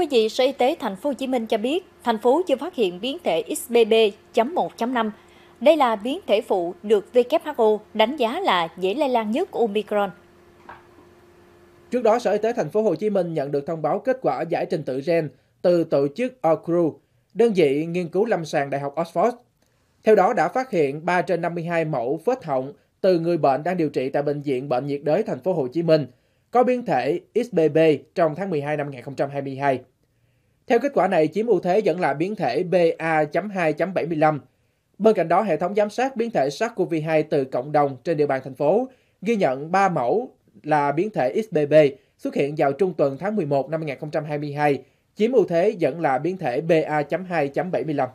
quý vị, Sở Y tế Thành phố Hồ Chí Minh cho biết, thành phố chưa phát hiện biến thể XBB.1.5. Đây là biến thể phụ được WHO đánh giá là dễ lây lan nhất của Omicron. Trước đó, Sở Y tế Thành phố Hồ Chí Minh nhận được thông báo kết quả giải trình tự gen từ tổ chức OCRU, đơn vị nghiên cứu lâm sàng Đại học Oxford. Theo đó đã phát hiện 3 trên 52 mẫu phết họng từ người bệnh đang điều trị tại bệnh viện bệnh nhiệt đới Thành phố Hồ Chí Minh – có biến thể XBB trong tháng 12 năm 2022. Theo kết quả này, chiếm ưu thế vẫn là biến thể BA.2.75. Bên cạnh đó, hệ thống giám sát biến thể SARS-CoV-2 từ cộng đồng trên địa bàn thành phố ghi nhận 3 mẫu là biến thể XBB xuất hiện vào trung tuần tháng 11 năm 2022, chiếm ưu thế vẫn là biến thể BA.2.75.